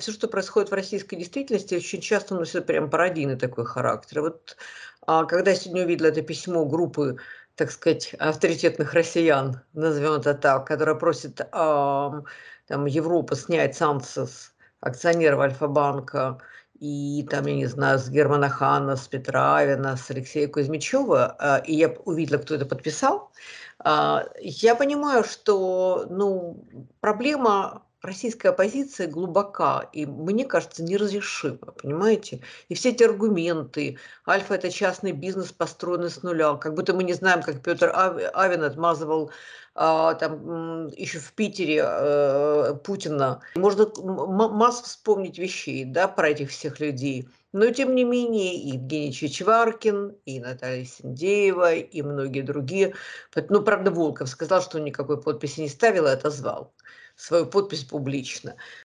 все, что происходит в российской действительности, очень часто носит прям пародийный такой характер. Вот а, когда я сегодня увидела это письмо группы, так сказать, авторитетных россиян, назовем это так, которая просит там, Европу снять санкции с акционеров Альфа-банка, и там, я не знаю, с Германа Хана, с Петра Авина, с Алексея Кузьмичева, а, и я увидела, кто это подписал, а, я понимаю, что ну, проблема российская оппозиция глубока и, мне кажется, неразрешима, понимаете? И все эти аргументы, Альфа – это частный бизнес, построенный с нуля, как будто мы не знаем, как Петр Авин отмазывал а, там еще в Питере а, Путина. Можно массу вспомнить вещей да, про этих всех людей – но, тем не менее, и Евгений Чичваркин, и Наталья Синдеева, и многие другие. Ну, правда, Волков сказал, что он никакой подписи не ставил и отозвал свою подпись публично.